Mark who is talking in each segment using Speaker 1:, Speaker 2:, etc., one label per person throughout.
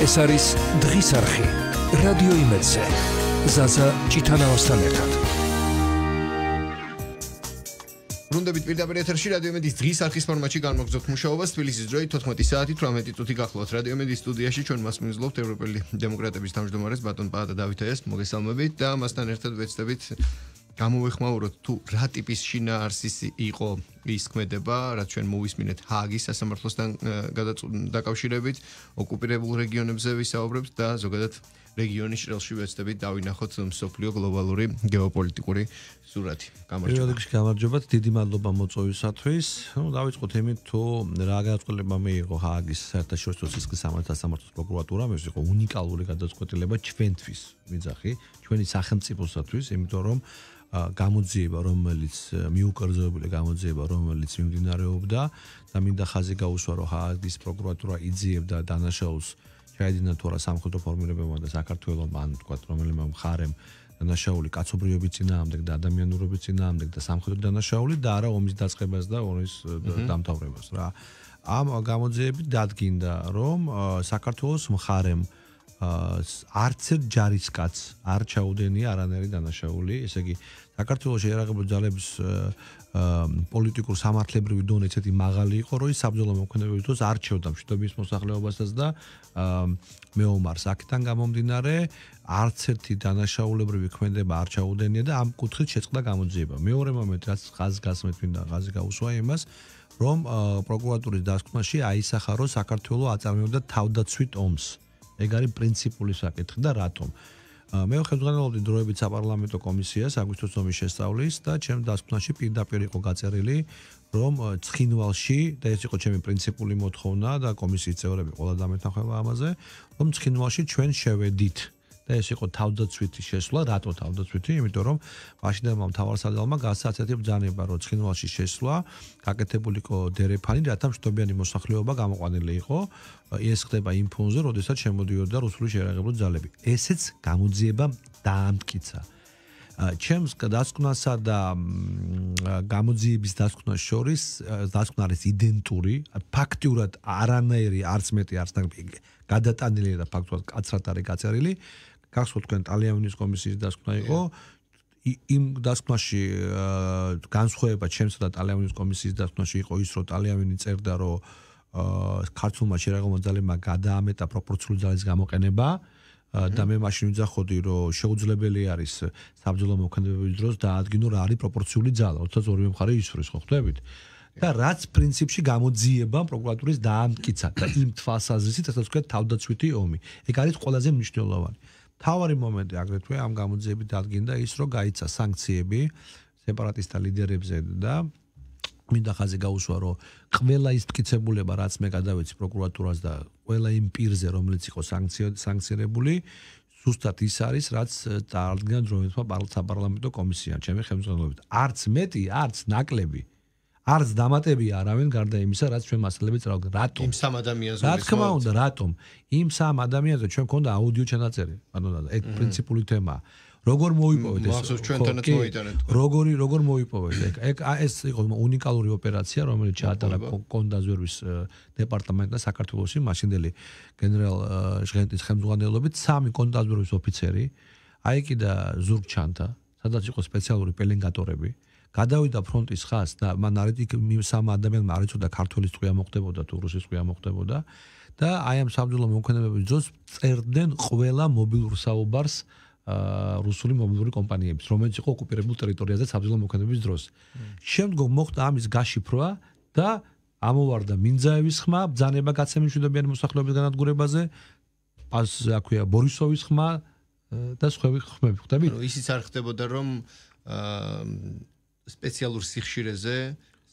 Speaker 1: ეს არის დღის არხი რადიო იმედზე ზაზა ჭიტანავასთან ერთად
Speaker 2: რუნდები პირდაპირ ეთერში რადიო იმედის დღის არხის ფორმატში განმოგზავნოთ მუშაობას თბილისის დროით 18 საათი 18 წუთი გახლავთ რადიო იმედის სტუდიაში ჩვენ მას მიმზლობთ ევროპელი დემოკრატების თავმჯდომარეს ბატონ პაატა დავითაეს მოგესალმებით და მასთან ერთად ვეცდებით გამოვეხმაუროთ თუ რა ტიპის შინაარსის იყო ის ქმედება, რაც ჩვენ მოვისმინეთ ჰაგის სასამართლოსთან დაკავშირებით, ოკუპირებულ რეგიონებზე ვისაუბრებთ და ზოგადად რეგიონის შრელში ვეცდებით დავინახოთ სოფლიო გლობალური
Speaker 1: გეოპოლიტიკური სურათი. გამარჯობა. პირველ რიგში გამარჯობათ, დიდი მადლობა მოწვევისათვის. ნუ დავიწყოთ იმით, თუ რა გადაწყვეტილება მიიღო ჰაგის საერთაშორისო სისხლის სამართლის პროკურატურამ, ეს იყო უნიკალური გადაწყვეტილება ჩვენთვის, მიძახი, ჩვენი სახელმწიფოსათვის, იმიტომ რომ გამოძიება, რომელიც მიუკერძოებული გამოძიება, რომელიც მიმდინარეობდა და მინდა ხაზე გაუსვა, რომ ჰააგის პროკურატურა იძიებდა დანაშაულს შეიძლება თორა სამხედრო ფორმირებებმა და საქართველოს ან თქვა რომელიმე მხარემ დანაშაული კაცობრიობის წინააღმდეგ და ადამიანურობის წინააღმდეგ და სამხედრო დანაშაული და არა ომის დაწყებას და ომის დამთავრებას რა. ამ გამოძიებით დადგინდა რომ საქართველოს მხარემ აა არც ერთ ჯარისკაც არ ჩაუდენია არანაირი დანაშაული, ესე იგი საქართველოს შეერაღებული ძალების პოლიტიკურ სამართლებრივი დონე ცეთი მაღალი იყო, რომ ის საბრძოლო მოქმედებებს თვითონ არჩევდა მშვიდობის მოსახლეობასაც და მეომარს. აქედან გამომდინარე, არც ერთი დანაშაულებრივი ქმედება არ ჩაუდენია და ამ კუთხით შეწყდა გამოძიება. მეორე მომენტი, რაც ხაზს გასმეთ მინდა, ხაზი გაუსვა იმას, რომ პროკურატურის დასკვნაში აისახა, რომ საქართველოს აწარმოებდა თავდაცვით ომს. აა ეგ არის პრინციპული საკითხი და რატომ? მე ხელმძღვანელობდი დროებით საპარლამენტო კომისიას აგვისტოს ომის შესწავლის და ჩემ დასკვნაში პირდაპირ იყო გაწერილი რომ ცხინვალში და ეს იყო ჩემი პრინციპული მოთხოვნა და კომისიის წევრები ყველა დამეთანხმება ამაზე რომ ცხინვალში ჩვენ შევედით და ეს იყო თავდაცვითი შესვლა, რატო თავდაცვითი? იმიტომ რომ მაშინდელმა მთავარსარდალმა გასაცეთი ბძანება, რომ ცხინვალში შესვლა, გაკეთებულიყო დერეფანი, რათა შტობიანი მოსახლეობა გამოყვანილი იყო. ეს ხდება იმ ფონზე, როდესაც შემოდიოდა რუსული შეიარაღებული ძალები. ესეც გამოძიება დაამტკიცა. ჩემს დასკვნასა და გამოძიების დასკვნას შორის დასკვნა არის იდენტური, ფაქტიურად არანაირი არც მეტი არც ნაკლები. გადატანილია და ფაქტობრივად კაცრად არის გაწერილი. გახსოვთ თქვენ ტალიანის კომისიის დასკვნა იყო იმ დასკვნაში განსხვავება ჩემსა და ტალიანის კომისიის დასკვნაში იყო ის რომ ტალიანი წერდა რომ ქართულმა შერაღმა ძალებმა გადაამეტა პროპორციული ძალის გამოყენება და მე მაშინ ვიძახოდი რომ შეუძლებელი არის საბრძოლო მოქმედებების დროს დაადგინო რა არის პროპორციული ძალა 32-ე მხარე ისვრის ხო ხდებით და რაც პრინციპში გამოძიება პროკურატურის დაამტკიცა და იმ თვალსაზრისით ასე ვთქვი თავდაცვითი ომი ეგ არის ყველაზე მნიშვნელოვანი თავარი მომენტი აგრეთვე ამ გამოძიებით დადგინდა ის, რომ გაიცა სანქციები სეპარატისტთა ლიდერებზე და მინდა ხაზე გაუსვა, რომ ყველა ის მტკიცებულება, რაც მე გადავეცი პროკურატურას და ყველა იმ პირზე, რომელიც იყო სანქციონირებული, ზუსტად ის არის, რაც წარდგენ დროებითმა პარლამენტო კომისიამ, ჩემი ხელმძღვანელობით. არც მეტი, არც ნაკლები. არც დამატებია არავინ გარდა იმისა, რაც ჩვენ მასალები წრავდნენ. რატომ? იმ სამ ადამიანს რა თქმა უნდა, რატომ? იმ სამ ადამიანს ჩვენ ქონდა აუდიო ჩანაწერი. ანუ ეგ პრინციპული თემა. როგორ მოიპოვეთ ეს? მახსოვს ჩვენ თანაც მოიტანეთ. როგორი როგორ მოიპოვეთ ეგ? ეგ ეს იყო უნიკალური ოპერაცია, რომელიც ჩაატარა კონდაზერვის დეპარტამენტა საქართველოსში, მაშინდელი გენერალ ჟღენტის ხელმძღვანელობით სამი კონდაზერვის ოფიცერი აიკიდა ზურგჩანთა, სადაც იყო სპეციალური პელენგატორები. გადავიდა ფრონტის ხაზს და მან არეთიკ სამ ადამიანმა არიწოდა ქართლის წვია მოხდებოდა თუ რუსის წვია მოხდებოდა და აი ამ სამძულო მონქანებების ძოს წერდნენ ყველა მობილურ საუბარს ა რუსული მობილური კომპანიების რომელიც იყო ოკუპირებულ ტერიტორიაზე საბჭოთა მოქმედების დროს. შემდგომ მოხდა ამის გაშიფრვა და ამოვარდა მინძაევის ხმა ბძანება გაცემიშვიდობიანი მოსახლეობის განადგურებაზე. ას აქვია ბორისოვის ხმა და სხვა ხმები. ხვდებით?
Speaker 2: ისიც არ ხდებოდა რომ სპეციალურ სიხშირეზე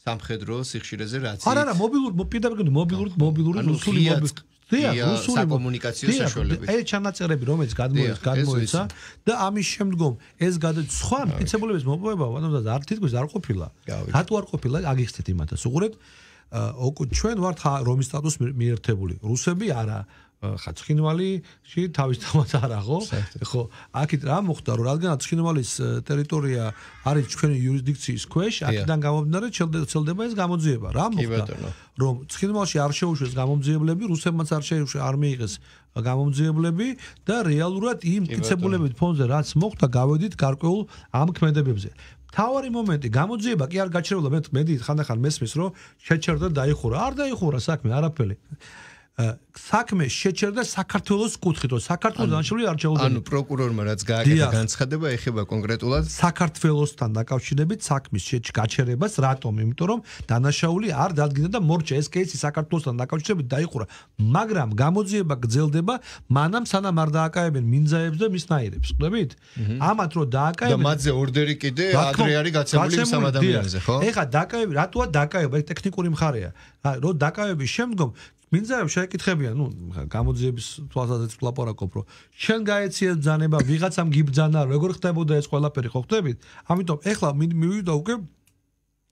Speaker 2: სამხედრო სიხშირეზე რაც არა არა
Speaker 1: მობილურ პირდაპირ მობილურ მობილური რუსული მობილური რუსული კომუნიკაციო საშუალებები ეს ჩანაწერები რომელიც გადმოეს გადმოეცა და ამის შემდგომ ეს გადა სხვა მიცებულების მოპოვება ანუ არ თითქოს არ ყოფილა რატო არ ყოფილა აგიხსნით იმათაც უყურებთ ოკუ ჩვენ ვართ რომის სტატუსს მიერთებული რუსები არა ხაცხინვალიში თავისთავად არა ხო? ხო, აქეთ რა მოხდა რომ რადგან ხაცხინვალის ტერიტორია არის ჩვენი იურისდიქციის ქვეშ, აქედან გამომდინარე ჩელდება ეს გამოძიება. რა მოხდა? რომ ხაცხინვალში არ შეუშვეს გამომძიებლები, რუსებმაც არ შეუშვეს არ მიიღეს გამომძიებლები და რეალურად იმ ფიცებულებით ფონზე რაც მოხდა, გავედით გარკვეულ ამ ქმედებებზე. თავარი მომენტი გამოძიება კი არ გაჩერებულა მე მედი ხანდახან მესმის რომ შეჩერდა დაიხურა არ დაიხურა საქმე არაფერი საქმე შეჭერდა საქართველოს კუთხით, რომ საქართველოს დანიშნული არჩეულები. ანუ
Speaker 2: პროკურორმა რაც გააკეთა
Speaker 1: განცხადება ეხება კონკრეტულად საქართველოსთან დაკავშირებით საქმის შეჭერებას, რატომ? იმიტომ რომ დანაშაული არ დადგინდა და მორჩა ეს кейსი საქართველოსთან დაკავშირებით დაიხურა. მაგრამ გამოძიება გრძელდება მანამ სანამ არ დააკავებენ მინძაებს და მისნაირებს, ხვდებით? ამათ რო დააკავებენ და მათზე
Speaker 2: ორდერი კიდე ადრე არის გაცემული სამ ადამიანზე, ხო?
Speaker 1: ეხა დააკავები, რატოა დააკავება? ეს ტექნიკური მხარეა. რო დააკავების შემდგომ მინზაებს შეეკითხებიან, ნუ გამოძიების თვალსაზრისით ვლაპარაკობ, რომ შენ გაეციეთ ძანება, ვიღაცამ გიბძანა, როგორ ხდებოდა ეს ყველაფერი, ხო ხდებით? ამიტომ ეხლა მივიდა უკვე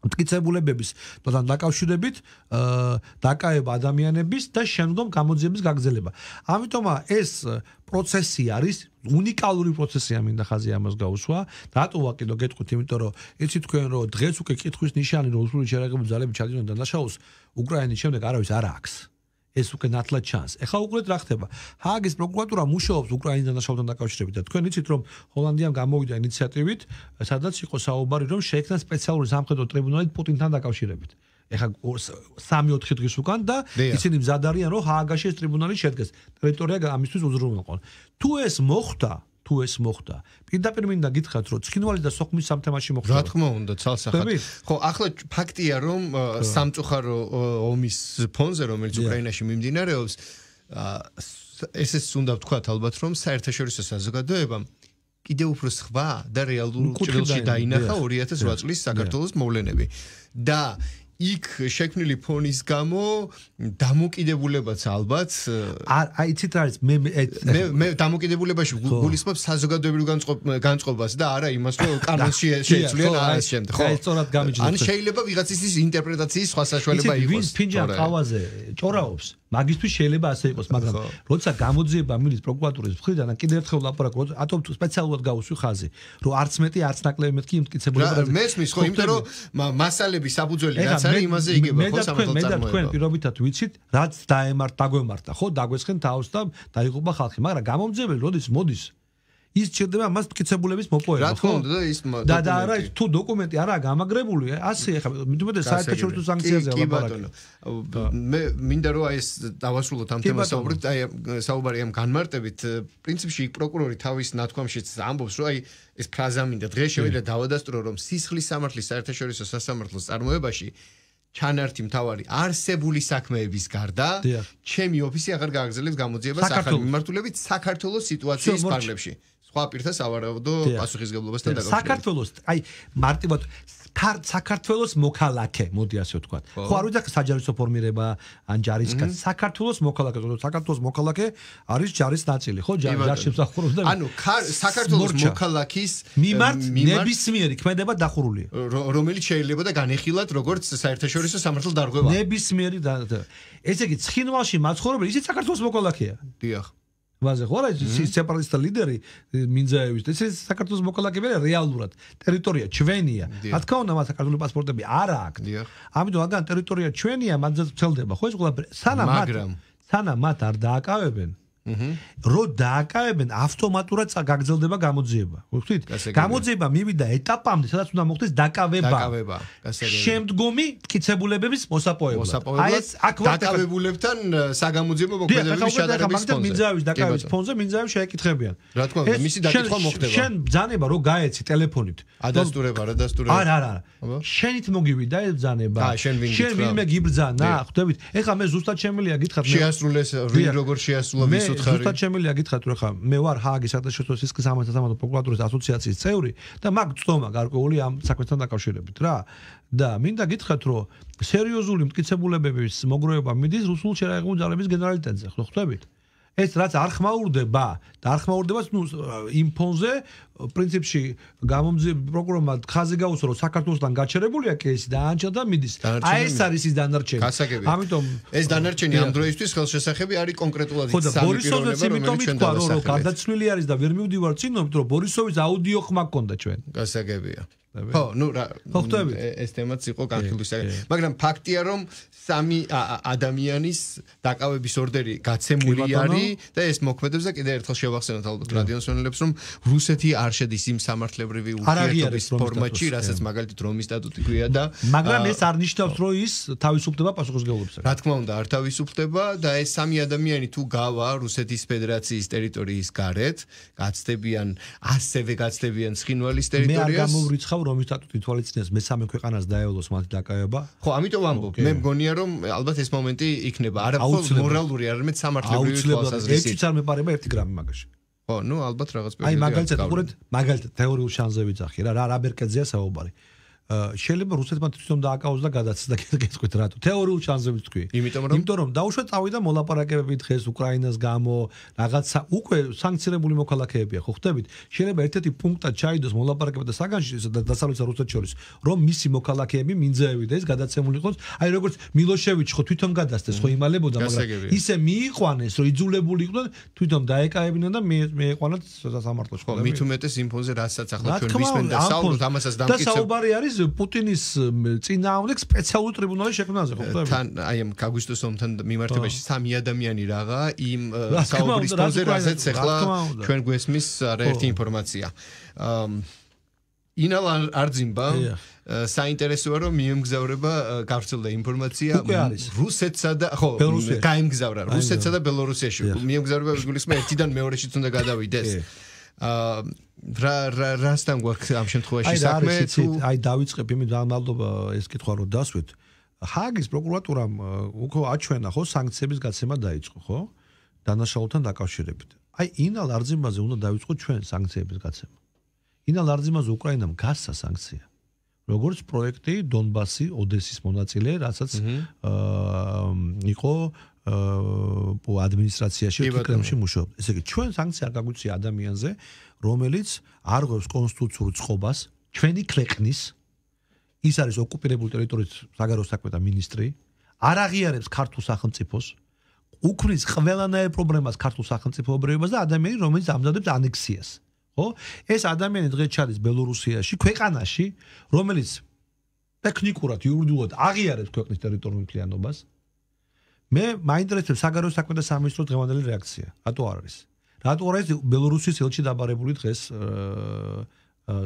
Speaker 1: მტკიცებულებების და დაკავშირებით დაკავება ადამიანების და შემდგომ გამოძიების გაგზელება. ამიტომა ეს პროცესი არის უნიკალური პროცესია მინდა ხაზე ამას გაუსვა. რატოა კიდო გეტყვით, იმიტომ რომ იცი თქვენ რომ დღეს უკვე კითხვის ნიშანი რომ უსული შეიძლება ძალები ჩადინონ და დაშაოს უკრაინის შემდეგ არავის არ აქვს. ეს უკვე ნათლა ჩანს. ეხლა უყურეთ რა ხდება. ჰააგის პროკურატურა მუშაობს უკრაინასთან შეხვდან დაკავშირებით და თქვენ იცით რომ ჰოლანდიამ გამოვიდა ინიციატივით, სადაც იყო საუბარი რომ შეექნა სპეციალური სამხედრო ტრიბუნალი პუტინთან დაკავშირებით. ეხა 3-4 დღის უკან და ისინი მზად არიან რომ ჰააგაში ეს ტრიბუნალი შედგეს. ტერიტორია ამისთვის უზრუნველყონ. თუ ეს მოხდა, თუ ეს მოხდა. პირდაპირ მინდა გითხრათ, რომ ცხინვალი და სოხუმის სამთამაში მოხდა. რა თქმა უნდა, ცალსახად.
Speaker 2: ხო, ახლა ფაქტია, რომ სამწუხარო ომის ფონზე, რომელიც უკრაინაში მიმდინარეობს, ესეც უნდა ვთქვათ ალბათ, რომ საერთაშორისო საზოგადოებამ კიდევ უფრო სხვა და რეალურ ჭრილში დაინახა 2008 წლის საქართველოს მოვლენები და იქ შექმნილი ფონის გამო დამოკიდებულებაც ალბათ აი ცით არის მე მე მე დამოკიდებულებაში გულისხმობ საზოგადოებრივ განწყობას და არა იმას რომ კანონში შეიძლება არის შემდეგ ხო სწორად გამიჯდა ან შეიძლება ვიღაცისთვის ინტერპრეტაციის სხვა საშუალება იყოს ვინ ფინჯა ყავაზე
Speaker 1: ჭორაობს მაგისტრი შეიძლება ასე იყოს, მაგრამ როცა გამოძიება მილის პროკურატურის მხრიდან ან კიდევ ერთხელ ლაპარაკო, ათობ თუ სპეციალურად გავუსვი ხაზი, რომ არც მეტი, არც ნაკლები მეთქი იმткиცებული. მესმის ხო, იმიტომ
Speaker 2: რომ მასალები საფუძველი რაც არის, იმაზე იგებება ხო სამართალ წარმოება. მე და თქვენ
Speaker 1: პირობითად ვიცით, რაც დაემართ, დაგვემართა, ხო, დაგვესხენ თავს და დაიღუპა ხალხი, მაგრამ გამომძიებელი როდის მოდის? ის ჭირდება მას მტკიცებულების მოპოვება. რა თქმა უნდა,
Speaker 2: ის და და არა,
Speaker 1: თუ დოკუმენტი არა გამაგრებული, ასე ხა, მიუხედავად საერთაშორისო სანქციებზე ვაპარაკი. კი
Speaker 2: ბატონო. მე მინდა რომ აი ეს დავასრულოთ ამ თემას საუბრით, აი საუბარი ამ განმარტებით, პრინციპში იქ პროკურორი თავის ნათქვამშიც ამბობს, რომ აი ეს ფრაზა მინდა დღეს შევიდა დავადასტურო, რომ სისხლის სამართლის საერთაშორისო სასამართლოს წარმოებაში ჩანართი მთავარი არსებული საქმეების გარდა ჩემი ოფისი აღარ გააგრძელებს გამოძიებას ახალი მიმართულებით საქართველოს სიტუაციის პარლებში. სხვა პირთა სავარაუდო პასუხისგებლობასთან დაკავშირებით. საქართველოს
Speaker 1: აი მარტივად ფარ საქართველოს მოქალაქე, მოდი ასე ვთქვა. ხო არ უძახ საჯარისო ფორმირება ან ჯარისკაც საქართველოს მოქალაქე, ზოგადად საქართველოს მოქალაქე არის ჯარის ნაწილი, ხო? ჯარში მსახურობს და ანუ საქართველოს
Speaker 2: მოქალაქის მიმართ
Speaker 1: ნებისმიერი ქმედება დახურული. რომელიც შეიძლება და განეხილათ როგორც საერთაშორისო სამართლის დარღვევა. ნებისმიერი და ესე იგი ცხინვალში მაცხოვრებელი ისიც საქართველოს მოქალაქეა. დიახ. ვაზე ხო არა სეპარატისტთა ლიდერი მინძაევის ეს საქართველოს მოკალაკებია რეალურად ტერიტორია ჩვენია რა თქმა უნდა მას საქართველოს პასპორტები არ აქვს ამიტომ აგან ტერიტორია ჩვენია მანძილს ვწელდება ხო ეს ყველა სანამ მაგრამ სანამ მათ არ დააკავებენ რო დააკავებენ ავტომატურად გაგრძელდება გამოძიება. ვთქვით, გამოძიება მივიდა ეტაპამდე, სადაც უნდა მოხდეს დაკავება. დაკავება, გასაგებია. შემდგომი მტკიცებულებების მოსაპოვებლად. აი ეს დაკავებულებთან э, საგამოძიებო მოქმედების შედარების ფონზე. მინძავის დაკავების ფონზე მინძავს შეეკითხებიან. რა თქმა უნდა, მისი დაკითხვა მოხდება. შენ ბძანება რო გაეცი ტელეფონით. ადასტურება,
Speaker 2: რადასტურება. არა, არა.
Speaker 1: შენით მოგივიდა ეს ბძანება. შენ ვინმე გიბრძანა? ხვდებით, ეხა მე ზუსტად შემელია გითხრათ მე. შეასრულეს ვინ როგორ შეასრულა მის გითხარი. ზუსტად შემიძლია გითხრათ რომ ხა მე ვარ ჰააგის საერთაშორისო სისხლის სამართალდამცავი პროკურატურის ასოციაციის წევრი და მაგ წდომა გარკვეული ამ საქმესთან დაკავშირებით რა. და მინდა გითხრათ რომ სერიოზული მტკიცებულებების მოგროვება მიდის რუსულ შერაიღულ ძალების გენერალიტეტზე. ხო ხვდებით? ეს რაც არ ხმაურდება და არ ხმაურდებას ნუ იმ ფონზე პრინციპში გამომძიე პროგრამა ხაზე გაუსო რომ საქართველოსთან გაჩერებულია კეისი და ანჩა და მიდის აი ეს არის ის დანარჩენი ამიტომ
Speaker 2: ეს დანარჩენი ამ დროისთვის ხელშესახები არის კონკრეტულად ის სამი პიროვნება რომელიც ჩვენ დავსახელეთ ხო ბორისოვიც იმიტომ თქვა რომ
Speaker 1: გადაცვლილი არის და ვერ მივდივარ წინ რომ ბორისოვიც აუდიო ხმა ქონდა ჩვენ
Speaker 2: გასაგებია ხო ნუ რა ეს თემაც იყო კანხილის საგან მაგრამ ფაქტია რომ სამი ადამიანის დაკავების ორდერი გაცემული არის და ეს მოქმედებს და კიდე ერთხელ შევახსენოთ ალბათ რადიონსონელებს რომ რუსეთი არ შედის იმ სამართლებრივი უპირატესობის ფორმატში, რასაც მაგალითად რომის სტატუტი ქვია და მაგრამ ეს არ ნიშნავს რომ ის თავისუფლდება პასუხისმგებლობისგან. რა თქმა უნდა, არ თავისუფლდება და ეს სამი ადამიანი თუ გავა რუსეთის ფედერაციის ტერიტორიის გარეთ, გაცდებიან ასევე გაცდებიან ცხინვალის ტერიტორიას. მე არ გამომრიცხავ
Speaker 1: რომის სტატუტი თვალიცინებს მესამე ქვეყანას დაევლოს მათი დაკავება.
Speaker 2: ხო, ამიტომ ვამბობ, მე მგონია რომ ალბათ ეს მომენტი იქნება არაფერ მორალური არ არის სამართლებრივი თვალსაზრისით ეჭიც არ
Speaker 1: მეპარება ერთი გრამი მაგაში ხო ნუ ალბათ რაღაც პირველი აი მაგალითად ხურეთ მაგალითად თეორიულ შანზე ვიძახი რა რა ბერკეძია საუბარი შეიძლება რუსეთმა თვითონ დააკავოს და გადაცდა გეტყვით რატო თეორიულ შანსებს თქვი იმიტომ რომ იმიტომ რომ დაუშვა წავიდა მოლაპარაკებები დღეს უკრაინას გამო რაღაცა უკვე სანქცირებული მოქალაქეებია ხო ხვდებით შეიძლება ერთ-ერთი პუნქტად ჩაიდოს მოლაპარაკება და საგანში და დასალოცა რუსეთ შორის რომ მისი მოქალაქეები მინძაევიდა ეს გადაცემული იყოს აი როგორც მილოშევიჩი ხო თვითონ გადასცეს ხო იმალებოდა მაგრამ ისე მიიყვანეს რომ იძულებული იყვნენ თვითონ დაეკავებინა და მიეყვანათ სამართლოს ხო მით უმეტეს იმფონზე რასაც ახლა ჩვენ მისმენ და საუბრობთ ამასაც დამკიცებ და საუბარი არის არის პუტინის წინააღმდეგ სპეციალური ტრიბუნალის შექმნაზე,
Speaker 2: ხო ხდება? თან აი ამ გაგვისტოს ომთან მიმართებაში სამი ადამიანი რაღა იმ საუბრის ფონზე რაზეც ახლა ჩვენ გვესმის არაერთი ინფორმაცია. ინალ არ ძიმბა საინტერესოა რომ მიემგზავრება გავრცელდა ინფორმაცია რუსეთსა და ხო გაემგზავრა რუსეთსა და ბელორუსიაში მიემგზავრება გულისხმა ერთიდან მეორეშიც უნდა გადავიდეს რა რა რასთან გვაქვს ამ შემთხვევაში საქმე თუ
Speaker 1: აი დავიწყებ იმით დამალდობა ეს კითხვა რომ დასვით ჰაგის პროკურატურამ უკვე აჩვენა ხო სანქციების გაცემა დაიწყო ხო დანაშაულთან დაკავშირებით აი ინალ არძიმაზე უნდა დაიწყო ჩვენ სანქციების გაცემა ინალ არძიმაზე უკრაინამ გასა სანქცია როგორც პროექტი დონბასი ოდესის მონაწილე, რასაც აა იყო აა ადმინისტრაციაში უკრაინში მუშაობ. ესე იგი ჩვენ სანქცია გაგვიწია ადამიანზე, რომელიც არ გვევს კონსტიტუციურ წყობას ჩვენი ქვეყნის ის არის ოკუპირებული ტერიტორიის საგარეო საქმეთა ministri, არ აღიარებს ქართულ სახელმწიფოს, უქმნის ყველანაირ პრობლემას ქართულ სახელმწიფოებრიობას და ადამიანს, რომელიც ამზადებს ანექსიას. ხო? ეს ადამიანი დღეს ჩადის ბელორუსიაში, ქვეყანაში, რომელიც ტექნიკურად, იურიდულად აღიარებს ქვეყნის ტერიტორიულ მთლიანობას. მე მაინტერესებს საგარეო საქმეთა სამინისტროს დღევანდელი რეაქცია. რატო არ არის? რატო არის ბელორუსის ელჩი დაბარებული დღეს აა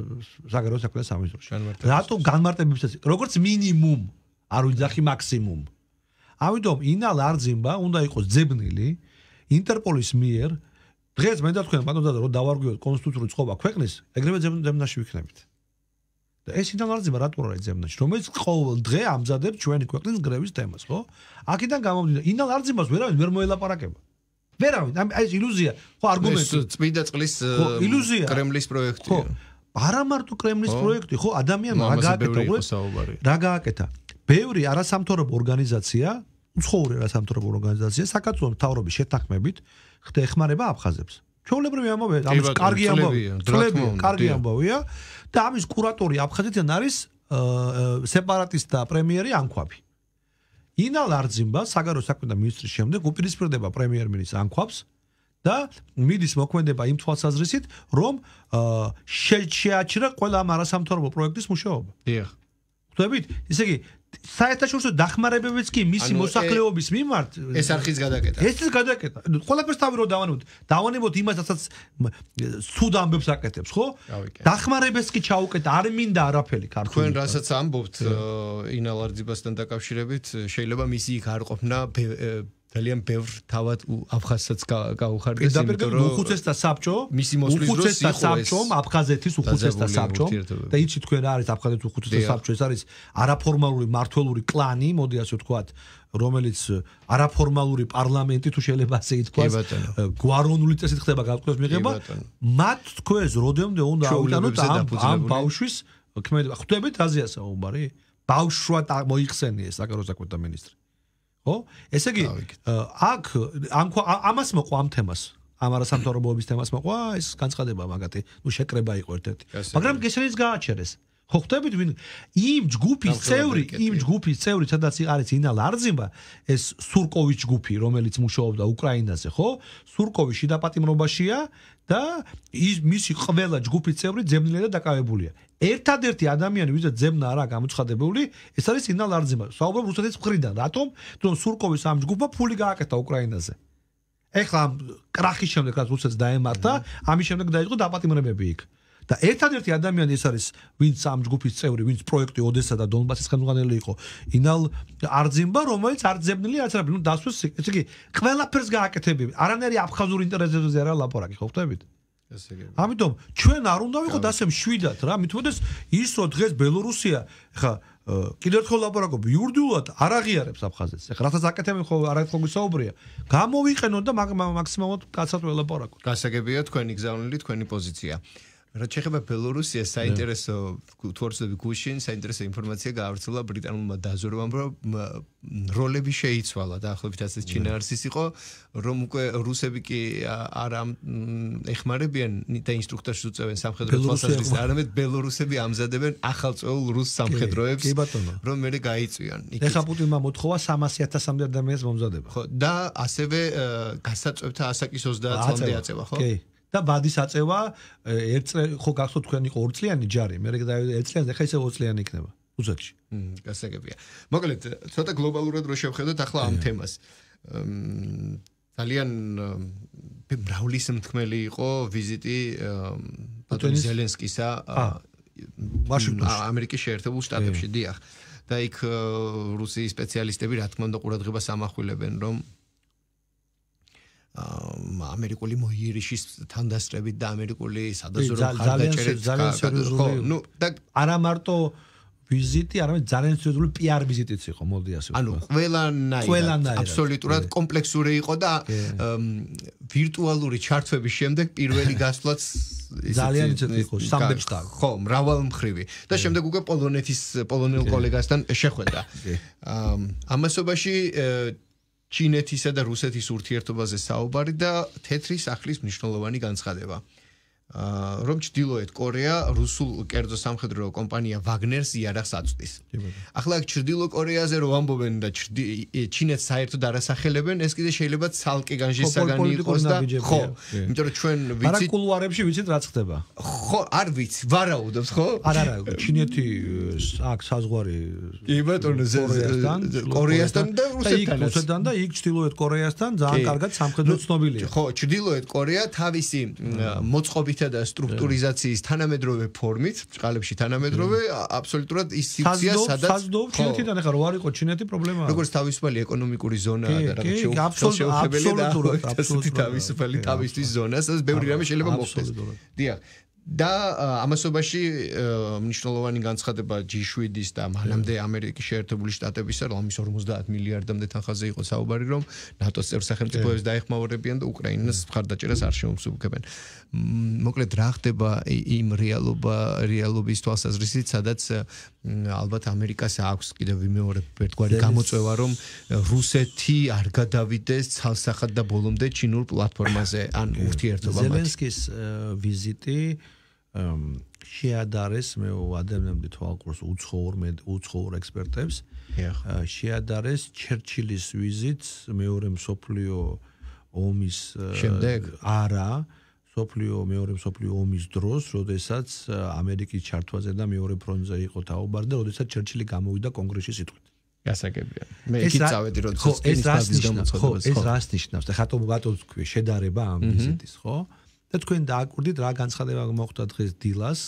Speaker 1: საგარეო საქმეთა სამინისტროში? რატო განმარტებებსაც, როგორც მინიმუმ, არ უძახი მაქსიმუმ. ამიტომ ინალ არძიმბა უნდა იყოს ძებნილი ინტერპოლის მიერ დღეს მე და თქვენ ბანდო და რომ დავარგვიოთ კონსტიტუციური წყობა ქვეყნის, ეგრევე ზემნაში ვიქნებით. და ეს იდან არ ძიმა რატო არის ზემნაში, რომელიც ყოველ დღე ამზადებს ჩვენი ქვეყნის გრევის თემას, ხო? აქედან გამომდინარე, ინალ არ ძიმას ვერავინ ვერ მოელაპარაკება. ვერავინ, აი ეს ილუზია, ხო არგუმენტი. წმინდა წყლის კრემლის პროექტია. ხო. არამარტო კრემლის პროექტი, ხო? ადამიანმა რა გააკეთა? რა გააკეთა? ბევრი არასამთავრობო ორგანიზაცია უცხოური რასამთავრობო ორგანიზაცია საქართველოს მთავრობის შეთანხმებით ხდება აფხაზებს. ჩვეულებრივი ამბავი, ამის კარგი ამბავი, ძლები კარგი ამბავია და ამის კურატორი აფხაზეთიდან არის სეპარატისტთა პრემიერი ანქვაფი. ინალ არძიმბა საგარო საქმეთა მინისტრის შემდეგ უპირისპირდება პრემიერ-მინისტრის ანქვაფს და მიდის მოქმედება იმ თვალსაზრისით, რომ შეჩეჩრა ყველა ამ არასამთავრობო პროექტის მუშაობა. დიახ. ხვდებით? ისე იგი, საერთაშორისო დახმარებებიც კი მისი მოსახლეობის მიმართ ეს არხის გადაკეთა ეს გადაკეთა ნუ ყველაფერს თავი რო დავანოთ დავანებოთ იმასაცაც სუდ ამბებს აკეთებს ხო დახმარებებს კი ჩაუკეთა არ მინდა არაფერი ქართული თქვენ რასაც
Speaker 2: ამბობთ ინალარძიბასთან დაკავშირებით შეიძლება მისი იქ არ ყოფნა ძალიან ბევრ თავად აფხაზსაც გაუხარდა ისე იმიტომ რომ უხუცესთა საბჭო
Speaker 1: მისი მოსვლისთა საბჭო აფხაზეთის უხუცესთა საბჭო და იცი თქვენ რა არის აფხაზეთის უხუცესთა საბჭო ეს არის არაფორმალური მართლმორული კლანი მოდი ასე ვთქვათ რომელიც არაფორმალური პარლამენტი თუ შეიძლება ასე ითქვას გვარონული წესით ხდება გაკვეთს მიღება მათ თქვენს როდემდე უნდა აუტანოთ ამ ამ ბავშვის ხმებით აზიასაუბარი ბავშვა მოიხსენიეს საგარეო საქმეთა მინისტრი ხო? ესე იგი აქ ამ ამას მოყვა ამ თემას. ამ არასამთავრობოების თემას მოყვა, ეს განცხადება მაგათი, ნუ შეკრება იყო ერთ-ერთი. მაგრამ გესერის გააჩერეს. ხო ხვდებით ვინ იმ ჯგუფის წევრი, იმ ჯგუფის წევრი, სადაც არის ინა ლარძიმბა, ეს სურკოვიჩ ჯგუფი, რომელიც მუშაობდა უკრაინაზე, ხო? სურკოვი შედაპატიმრობაშია და ის მისი ყველა ჯგუფის წევრი ძემნილია და დაკავებულია. ერთადერთი ადამიანი, ვისაც ძემნა არა გამოცხადებული, ეს არის ინა ლარძიმბა. საუბრობ რუსეთის მხრიდან, რატომ? რომ სურკოვის ამ ჯგუფმა ფული გააკეთა უკრაინაზე. ეხლა კრახის შემდეგ რაც რუსეთს დაემართა, ამის შემდეგ დაიწყო დაპატიმრებები იქ. და ერთადერთი ადამიანი ეს არის ვინც ამ ჯგუფის წევრი ვინც პროექტი ოდესა და დონბასის ხელმძღვანელი იყო ინალ არძიმბა რომელიც არძებნელი არც არაფერი ნუ დასვეს ესე იგი ყველაფერს გააკეთებ არანერი აფხაზურ ინტერესებზე არა ლაპარაკი ხო ხვდებით ესე იგი ამიტომ ჩვენ არ უნდა ვიყოთ ასე შვიდათ რა მithodes ისო დღეს ბელორუსია ხა კიდევ ერთხელ ლაპარაკობ იურდულად არ აღიარებს აფხაზეთს ეხლა რასაც აკეთებენ ხო არაფერ გვისაუბრია გამოვიყენოთ და მაგ მაქსიმალურად გასათვლელ
Speaker 2: ლაპარაკო გასაგებია თქვენი გზავნილი თქვენი პოზიცია რა შეიძლება ბელორუსია საინტერესო თუ არ ცნობი გუშინ საინტერესო ინფორმაცია გაავრცელა ბრიტანულმა დაზვერვამ რომ როლები შეიცვალა დაახლოებით ასე ჩინაარსის იყო რომ უკვე რუსები კი არ ამ ეხმარებიან და ინსტრუქტორებს უწევენ სამხედრო თვალსაზრისით არამედ ბელორუსები ამზადებენ ახალწეულ რუს სამხედროებს რომ მერე გაიწვიან ეხა
Speaker 1: პუტინმა მოთხოვა 300000 ადამიანს მომზადება ხო და ასევე გასაწვევთა ასაკის 30 წამდე აწევა ხო კი და ბადის აწევა ერთ წელი ხო გახსოვთ თქვენი ორ წლიანი ჯარი მე რეკ დავიდე ერთ წელს ახლა ისე ორ წლიანი იქნება უზოთში მ გასაგებია
Speaker 2: მოკლედ ცოტა გლობალურად რო შევხედოთ ახლა ამ თემას ძალიან ბრაული სიმთქმელი იყო ვიზიტი პატრონის ზელენსკისა ვაშინგტონში ამერიკის შეერთებულ შტატებში დიახ და იქ რუსი სპეციალისტები რა თქმა უნდა ყურადღებას ამახვილებენ რომ ამერიკული მოიერიშის თანდასწრებით და ამერიკული სადაზვერო ხარდაჭერით ძალიან სერიოზული ნუ
Speaker 1: და არა მარტო ვიზიტი, არამედ ძალიან სერიოზული პიარ ვიზიტიც იყო, მოდი ასე ვთქვა. ანუ
Speaker 2: ყველანაირად აბსოლუტურად კომპლექსური იყო და ვირტუალური ჩარტვების შემდეგ პირველი გასვლაც ძალიან ცოტა იყო სამბეჭდან. ხო, მრავალ მხრივი და შემდეგ უკვე პოლონეთის პოლონელ კოლეგასთან შეხვედრა. ამასობაში ჩინეთისა და რუსეთის ურთიერთობაზე საუბარი და თეთრი სახლის მნიშვნელოვანი განცხადება. რომ ჩრდილოეთ კორეა რუსულ კერძო სამხედრო კომპანია ვაგნერს იარაღს აწვდის. ახლა აქ ჩრდილო კორეაზე რომ ამბობენ და ჩინეთს საერთოდ არასახელებენ, ეს კიდე შეიძლება ცალკე განჟისაგან იყოს და ხო, იმიტომ
Speaker 1: რომ ჩვენ ვიცით არაკულუარებში ვიცით რა ხდება.
Speaker 2: ხო, არ ვიცი, ვარაუდობთ, ხო? არა, არა,
Speaker 1: ჩინეთი აქ საზღვარი კი ბატონო ზესთან, კორეასთან და რუსეთთან, რუსეთთან და იქ ჩრდილოეთ კორეასთან ძალიან კარგად სამხედრო ცნობილია. ხო, ჩრდილოეთ
Speaker 2: კორეა თავისი მოწყობით ფორმებითა და სტრუქტურიზაციის თანამედროვე ფორმით, ჭყალებში თანამედროვე, აბსოლუტურად ის სიცია, სადაც საზდოობ ჩინეთიდან ახლა რო არ იყო ჩინეთი პრობლემაა. როგორც თავისუფალი ეკონომიკური ზონაა და რაღაც შეუძლებელი და აბსოლუტურად აბსოლუტურად თავისუფალი თავისთვის ზონა, სადაც ბევრი რამე შეიძლება მოხდეს. დიახ, და ამასობაში მნიშვნელოვანი განცხადება G7-ის და მანამდე ამერიკის შეერთებული შტატებისა, რომ ის 50 მილიარდამდე თანხაზე იყო საუბარი, რომ ნატოს წევრ სახელმწიფოებს დაეხმაურებიან და უკრაინას მხარდაჭერას არ შეუმსუბუქებენ. მოკლედ რა ხდება იმ რეალობა, რეალობის თვალსაზრისით, სადაც ალბათ ამერიკას აქვს კიდევ მეორე ერთგვარი გამოწვევა, რომ რუსეთი არ გადავიდეს ცალსახად და ბოლომდე ჩინურ პლატფორმაზე, ან ურთიერთობა მათ. ზელენსკის
Speaker 1: ვიზიტი შეადარეს მე ადამიანები თვალყურს უცხოურ უცხოურ ექსპერტებს შეადარეს ჩერჩილის ვიზიტს მეორე მსოფლიო ომის შემდეგ არა სოფლიო მეორე სოფლიო ომის დროს, როდესაც ამერიკის ჩართვაზე და მეორე ფრონტზე იყო თაობარ და როდესაც ჩერჩილი გამოვიდა კონგრესის სიტყვით. გასაგებია. მე იქ წავედი, როდესაც ეს ის გამოცხადდა. ხო, ეს რას ნიშნავს? ხატო ბატონს ქვია შედარება ამ ვიზიტის, ხო? აა და თქვენ დააკვირდით რა განცხადება მოხდა დღეს დილას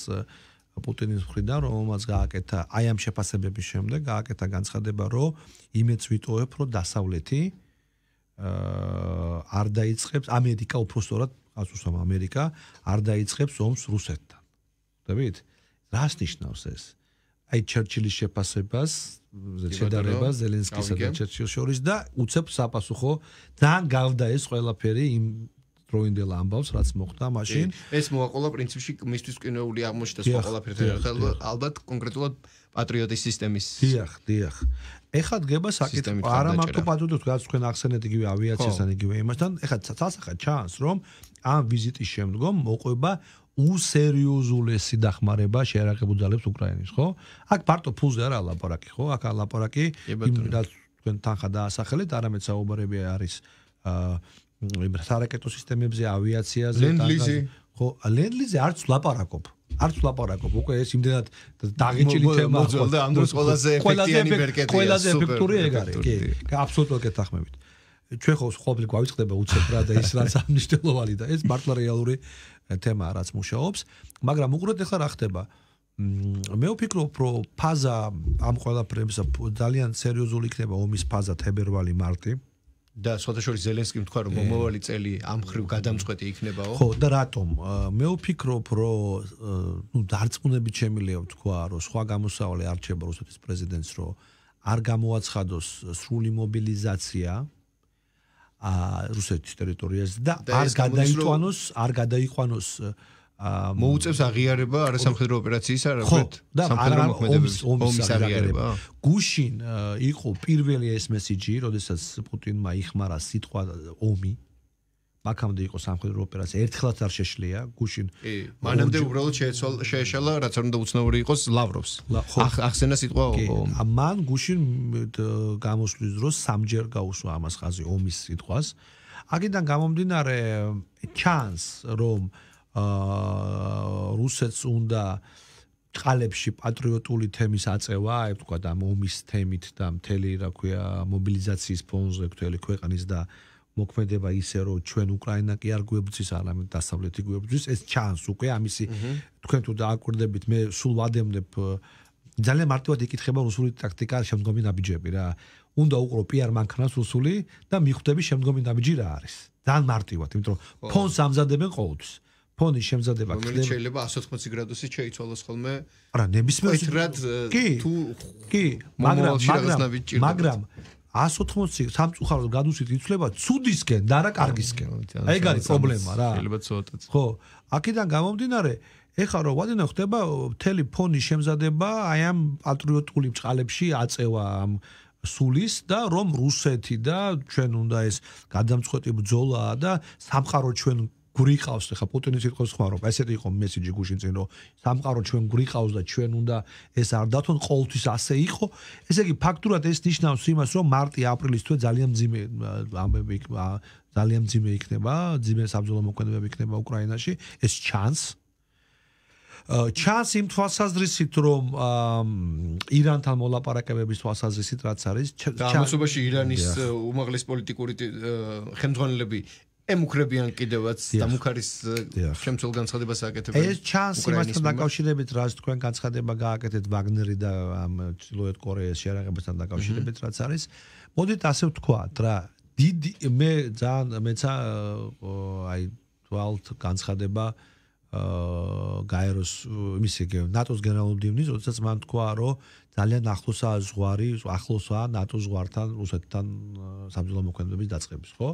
Speaker 1: პუტინის მხრიდან რომელმაც გააკეთა აი ამ შეფასებების შემდეგ გააკეთა განცხადება რომ იმეც ვიტოებ რომ დასავლეთი აა არ დაიწყებს ამერიკა უბრალოდ ასუსამ ამერიკა არ დაიწყებს ომს რუსეთთან ხვდებით რას ნიშნავს ეს აი ჩერჩილის შეფასებას შედარება ზელენსკისა და ჩერჩილის შორის და უცებ საპასუხო ძალიან გავდა ეს ყველაფერი იმ დროინდელ ამბავს, რაც მოხდა მაშინ.
Speaker 2: ეს მოაყოლა პრინციპში მისთვის კინოული აღმოჩნდა სხვა ყველაფერთან ერთად, ალბათ კონკრეტულად პატრიოტის სისტემის. დიახ, დიახ. ეხა დგება საკითხი, არა მარტო
Speaker 1: პატრიოტის, რაც თქვენ ახსენეთ იგივე ავიაციასთან იგივე იმასთან, ეხა სასახა ჩანს, რომ ამ ვიზიტის შემდგომ მოყვება უსერიოზულესი დახმარება შეერაგებულ ძალებს უკრაინის, ხო? აქ პარტო ფულზე არა ლაპარაკი, ხო? აქ ალაპარაკი იმ რაც თქვენ თანხა დაასახელეთ, არამედ საუბარები არის აა სარაკეტო სისტემებზე, ავიაციაზე და ხო, ლენდლიზე არც ვლაპარაკობ. არც ვლაპარაკობ. უკვე ეს იმდენად დაღეჭილი თემაა. მოძველდა ამ დროს ყველაზე ეფექტიანი ბერკეტია. ყველაზე ეფექტურია ეგ არის. კი, კი, აბსოლუტურად გეთახმებით. ჩვენ ხო ხობლი გვაიწყდება უცებ რა და ის რაც ამნიშნელოვანი და ეს მართლა რეალური თემაა რაც მუშაობს, მაგრამ უყურეთ ახლა რა ხდება. მე ვფიქრობ, რომ ფაზა ამ ყველა ფრემსა ძალიან სერიოზული იქნება ომის ფაზა თებერვალი-მარტი.
Speaker 2: და შესაძლოა ზელენსკიმ თქვა რომ მომავალი წელი ამხრივ გადამწყვეტი იქნებაო ხო
Speaker 1: და რატომ მე ვფიქრობ რომ ნუ დარწმუნებით შემიძლია თქვა რომ სხვა გამოსავალი არჩება რუსეთის პრეზიდენტს რომ არ გამოაცხადოს სრული მობილიზაცია აა რუსეთის ტერიტორიაზე და არ გადაიყვანოს არ გადაიყვანოს მოუწევს აღიარება არასამხედრო ოპერაციის არა ვთქვით სამხედრო მოქმედებების ომის აღიარება გუშინ იყო პირველი ეს მესიჯი როდესაც პუტინმა იხმარა სიტყვა ომი მაგამდე იყო სამხედრო ოპერაცია ერთხელაც არ შეშლია გუშინ
Speaker 2: კი მანამდე უბრალოდ შეეშალა რაც არ უნდა უცნაური იყოს
Speaker 1: ლავროვს ახსენა სიტყვა კი ამან გუშინ გამოსვლის დროს სამჯერ გაუსვა ამას ხაზი ომის სიტყვას აგიდან გამომდინარე ჩანს რომ აა აა რუსეთს უნდა ყალებში პატრიოტული თემის აწევა, აი თქვა და მომის თემით და მთელი რა ქვია მობილიზაციის ფონზე მთელი ქვეყნის და მოქმედება ისე რომ ჩვენ უკრაინა კი არ გვებძის არამედ დასავლეთი გვებძის ეს ჩანს უკვე ამისი თქვენ თუ დააკვირდებით მე სულ ვადემდებ ძალიან მარტივად ეკითხება რუსული ტაქტიკა შემდგომი ნაბიჯები რა უნდა უყრო პიარ მანქანას რუსული და მიხვდები შემდგომი ნაბიჯი რა არის ძალიან მარტივად იმიტომ რომ ფონს ამზადებენ ყოველთვის ფონის შემზადება ხდება.
Speaker 2: შეიძლება 180 გრადუსი შეიცვალოს ხოლმე.
Speaker 1: არა, ნებისმიერ ერთად თუ კი, მაგრამ მაგრამ 180 სამწუხაროდ გადუსით იცვლება ცუდისკენ და არა კარგისკენ. აი ეგ არის პრობლემა რა. შეიძლება ცოტაც. ხო, აქედან გამომდინარე ეხლა რა ვადენა ხდება მთელი ფონის შემზადება აი ამ პატრიოტული ბჭყალებში აწევა ამ სულის და რომ რუსეთი და ჩვენ უნდა ეს გადამწყვეტი ბრძოლაა და სამყარო ჩვენ გვიყავს ხა პუტინის იყოს სხვა რომ ესეთი იყო მესიჯი გუშინწინ რომ სამყარო ჩვენ გვიყავს და ჩვენ უნდა ეს არ დათონ ყოველთვის ასე იყო ესე იგი ფაქტურად ეს ნიშნავს იმას რომ მარტი აპრილის თვე ძალიან ძიმე ამბები ძალიან ძიმე იქნება ძიმე საბრძოლო მოქმედებები იქნება უკრაინაში ეს ჩანს ჩანს იმ თვალსაზრისით რომ ირანთან მოლაპარაკებების თვალსაზრისით რაც არის გამოსობაში ირანის
Speaker 2: უმაღლეს პოლიტიკური ხელმძღვანელები ემუქრებიან კიდევაც დამუქარის შემცვლელ განცხადებას აკეთებენ. ეს ჩანს იმასთან დაკავშირებით,
Speaker 1: რაც თქვენ განცხადება გააკეთეთ ვაგნერი და ამ ჩილოეთ კორეის შეერაღებასთან დაკავშირებით, mhm. რაც არის. მოდით ასე ვთქვა, რა დიდი მე ძალიან მეცა აი თვალთ განცხადება აა გაეროს იმისი ნატოს გენერალურ დივნის, როდესაც მან თქვა, რომ ძალიან ახლოსაა ზღვარი, ახლოსაა ნატოს ზღვართან რუსეთთან სამძლო მოქმედების დაწყების, ხო?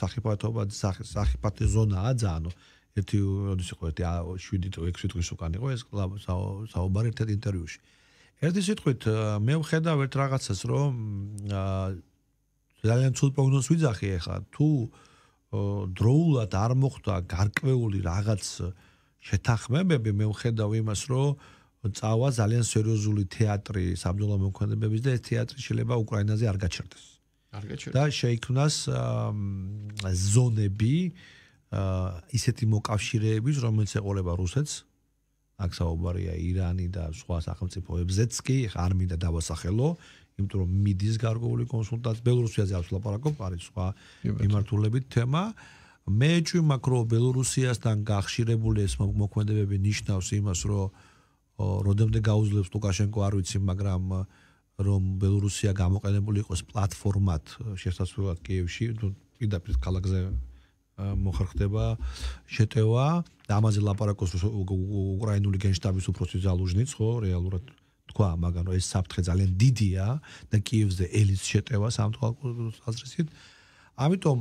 Speaker 1: სახელმწიფოება სახელმწიფო ზონაა ძანო. ერთი როდის იყო ერთი 7-6 დღის უკან იყო ეს საუბარი ერთად ინტერვიუში. ერთი სიტყვით მე ვხედავ ერთ რაღაცას, რომ ძალიან ცუდ პროგნოზს ვიძახი ახლა თუ დროულად არ მოხდა გარკვეული რაღაც შეთანხმებები მეუხედავ იმას, რომ წავა ძალიან სერიოზული თეატრი სამძლავრო მოქმედებების და ეს თეატრი შეიძლება უკრაინაზე არ გაჩერდეს. არ გაჩერდეს. და შეიქმნას ზონები ისეთი მოკავშირეების, რომელიც ეყოლება რუსეთს, აქ საუბარია ირანი და სხვა სახელმწიფოებზეც კი, არმიდა დავასახელო, იმიტომ რომ მიდის გარკვეული კონსულტაცია ბელორუსიაზე აქვს ლაპარაკობ, არის სხვა მიმართულებით თემა. მე ჭიმაკრო ბელორუსიასთან გახშირებული ეს მოქმედებები ნიშნავს იმას, რომ როდემდე გაუძლებს ლუკაშენკო არ ვიცი, მაგრამ რომ ბელორუსია გამოყენებული იყოს პლატფორმად შესაძლოა კიევში, თუ პირდაპირ ქალაქზე მოხერხდება შეტევა და ამაზე ლაპარაკოს უკრაინული გენშტაბის უფროსი ზალუჟნიც ხო რეალურად თქვა, მაგრამ ეს საფრთხე ძალიან დიდია და კიევზე ელის შეტევა სამთავრო აზრისით ამიტომ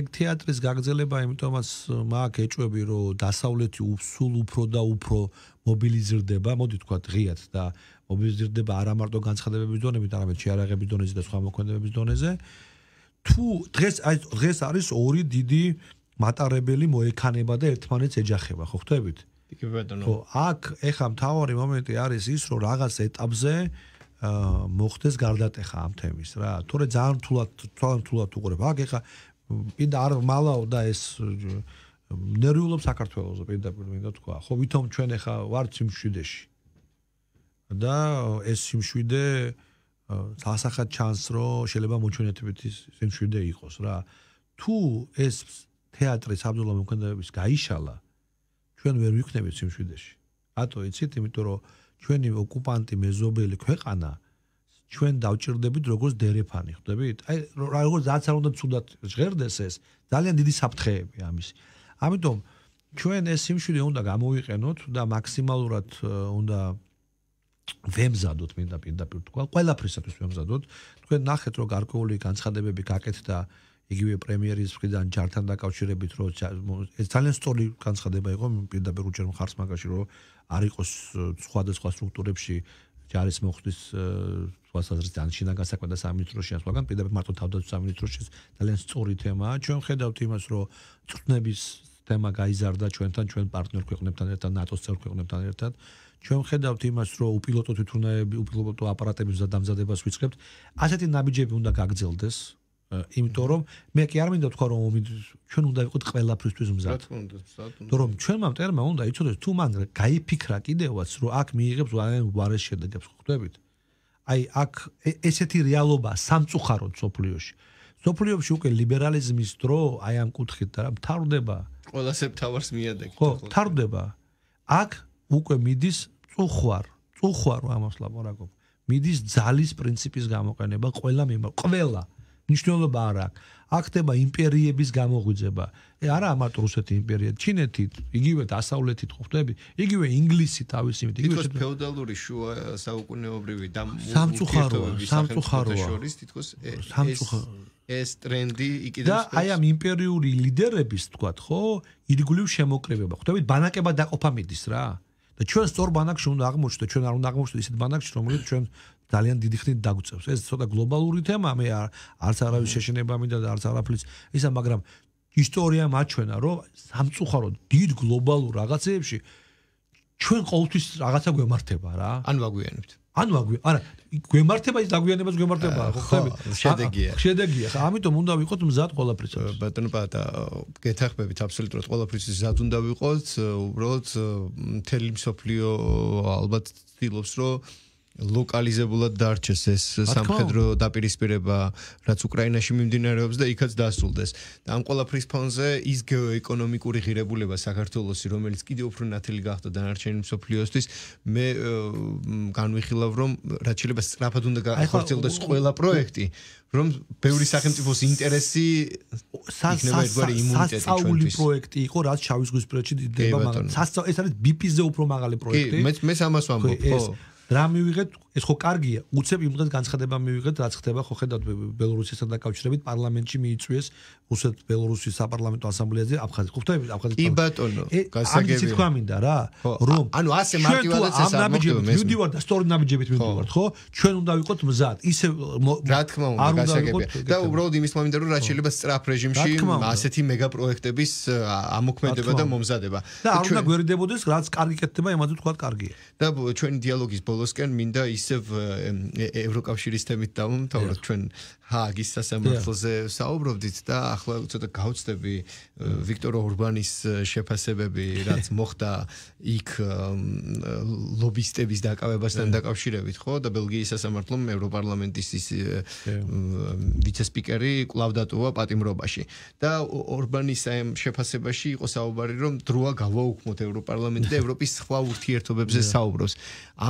Speaker 1: ეგ თეატრის გაგზელება იმიტომაც მაგ ეჭვები რომ დასავლეთი უსულ უფრო და უფრო მობილიზირდება, მოდი თქვა ღიად და მობილიზირდება არა მარტო განცხადებების დონეზე, არამედ შეარაღების დონეზე და სხვა მოქმედებების დონეზე. თუ დღეს აი დღეს არის ორი დიდი მატარებელი მოეკანება და ერთმანეთს ეჯახება, ხო ხთებით? იქ ბატონო. ხო, აქ ეხა მთავარი მომენტი არის ის, რომ რაღაც ეტაპზე აა მოხდეს გარდატეხა ამ თემის რა. თორე ძალიან რთულად ძალიან რთულად უყურებ. აგ ეხა პინდა არ მალავ და ეს ნერვიულობ საქართველოს პინდა პინდა თქვა. ხო ვითომ ჩვენ ეხა ვართ სიმშვიდეში. და ეს სიმშვიდე სასახად ჩანს, რომ შეიძლება მოჩვენებითი სიმშვიდე იყოს რა. თუ ეს თეატრი საბძლო მომქმედებების გაიშალა ჩვენ ვერ ვიქნებით სიმშვიდეში. რატო იცით? იმიტომ რომ ჩვენი ოკუპანტი მეზობელი ქვეყანა ჩვენ დავჭirdებით როგორც დერეფანი ხვდებით აი როგორც რაც არ უნდა ცუდად ჟღერდეს ეს ძალიან დიდი საფრთხეები ამის ამიტომ ჩვენ ეს სიმშვიდე უნდა გამოვიყენოთ და მაქსიმალურად უნდა ვემზადოთ მინდა პირდაპირ თქვა ყველაფრისთვის ვემზადოთ თქვენ ნახეთ რომ გარკვეული განცხადებები გაკეთდა იგივე პრემიერის მხრიდან ჯართან დაკავშირებით რომ ეს ძალიან სწორი განცხადება იყო პირდაპირ უჭერ მხარს მაგაში რომ არ იყოს სხვადასხვა სტრუქტურებში ჯარის მოხდის თვალსაზრისით ან შინაგანსაკვეთა სამინისტროში ან სხვაგან პირდაპირ მარტო თავდაცვის სამინისტროში ძალიან სწორი თემაა ჩვენ ხედავთ იმას რომ წვნების თემა გაიზარდა ჩვენთან ჩვენ პარტნიორ ქვეყნებთან ერთად ნატოს წევრ ქვეყნებთან ერთად ჩვენ ხედავთ იმას რომ უპილოტო თვითუნაები უპილოტო აპარატების და დამზადებას ვიწყებთ ასეთი ნაბიჯები უნდა გაგძელდეს იმიტომ რომ მე კი არ მინდა თქვა რომ ჩვენ უნდა ვიყოთ ყველაფრისთვის მზად. რა
Speaker 2: თქმა უნდა, სათუნო. რომ
Speaker 1: ჩვენმა მტერმა უნდა იცოდეს თუ მან გაიფიქრა კიდევაც რომ აქ მიიღებს ვარენ ვარეს შედეგებს ხვდებით. აი აქ ესეთი რეალობა სამწუხარო სოფლიოში. სოფლიოში უკვე ლიბერალიზმის დრო აი ამ კუთხით და რა მთავრდება.
Speaker 2: ყველასე მთავარს მიადგენს. ხო,
Speaker 1: მთავრდება. აქ უკვე მიდის წუხوار, წუხوار ამას ლაპარაკობ. მიდის ძალის პრინციპის გამოყენება ყველა მიმა, ყველა. მნიშვნელობა არ აქვს. აქ ხდება იმპერიების გამოღვიძება. ე არა ამათ რუსეთი იმპერია, ჩინეთი, იგივე დასავლეთი ხვდები, იგივე ინგლისი თავის იმით, იგივე თითქოს
Speaker 2: ფეოდალური შუა საუკუნეობრივი და სამწუხაროა, სამწუხაროა. თითქოს სამწუხაროა. ეს ტრენდი იყიდეს და აი
Speaker 1: ამ იმპერიული ლიდერების თქვათ, ხო, ირგვლივ შემოკრებება. ხვდებით ბანაკება დაყოფა მიდის რა. და ჩვენ სწორ ბანაკში უნდა აღმოჩნდეთ, ჩვენ არ უნდა აღმოჩნდეთ ისეთ ბანაკში, რომელიც ჩვენ ძალიან დიდი ხნით დაგვწევს. ეს ცოტა გლობალური თემაა, მე არ არც არავის შეშენება მინდა და არც არაფრის. ისა მაგრამ ისტორია მაჩვენა, რომ სამწუხაროდ დიდ გლობალურ რაღაცეებში ჩვენ ყოველთვის რაღაცა გვემართება რა. ანუ აგვიანებთ. ანუ აგვი არა გვემართება ის დაგვიანებას გვემართება ხო ხდები? შედეგია. შედეგია. ხა ამიტომ უნდა ვიყოთ მზად ყოველთვის. ბატონო პატა,
Speaker 2: გეთახმებით აბსოლუტურად ყოველთვის მზად უნდა ვიყოთ, უბრალოდ მთელი მსოფლიო ალბათ თილობს რომ ლოკალიზებულად დარჩეს ეს სამხედრო დაპირისპირება რაც უკრაინაში მიმდინარეობს და იქაც დასრულდეს და ამ ყველაფრის ფონზე ის გეოეკონომიკური ღირებულება საქართველოსი რომელიც კიდევ უფრო ნათელი გახდა დანარჩენი მსოფლიოსთვის მე განვიხილავ რომ რაც შეიძლება სწრაფად უნდა გახორციელდეს ყველა პროექტი რომ ბევრი სახელმწიფოს ინტერესი სასწაული
Speaker 1: პროექტი იყო რაც შავი ზღვის პროექტი დიდდება მაგრამ სასწაული ეს არის ბიპიზე უფრო მაღალი პროექტი კი მე მე სამას ვამბობ ხო რა მივიღეთ ეს ხო კარგია უცებ იმ დღეს განცხადება მივიღეთ რაც ხდება ხო ხედავთ ბელორუსისა და კავშირებით პარლამენტში მიიწვიეს უცებ ბელორუსის საპარლამენტო ასამბლეაზე აფხაზი ხო ხდება აფხაზი კი ბატონო გასაგებია ანუ თქვა მინდა რა რომ ანუ ასე მარტივადაც ეს არის მიდი ვარ და სტორი ნაბიჯებით მიდივარ ხო ჩვენ უნდა ვიყოთ მზად ისე რა თქმა უნდა გასაგებია და
Speaker 2: უბრალოდ იმის მომინდა რომ რა შეიძლება სტრაფ
Speaker 1: რეჟიმში ასეთი მეგა პროექტების
Speaker 2: ამოქმედება და მომზადება და არ უნდა გვერდებოდეს რაც კარგი კეთდება იმაზე თქვა კარგია და ჩვენი დიალოგის ბოლოსკენ მინდა ის ისევ ევროკავშირის თემით დავუმთავრებთ ჩვენ ჰაგის სასამართლოზე საუბრობდით და ახლა ცოტა გავწდები ვიქტორ ორბანის შეფასებები რაც მოხდა იქ ლობისტების დაკავებასთან დაკავშირებით ხო და ბელგიის სასამართლომ ევროპარლამენტის ის ვიცესპიკერი კლავ დატოვა პატიმრობაში და ორბანის ამ შეფასებაში იყო საუბარი რომ დროა გავაუქმოთ ევროპარლამენტი და ევროპის სხვა ურთიერთობებზე საუბროს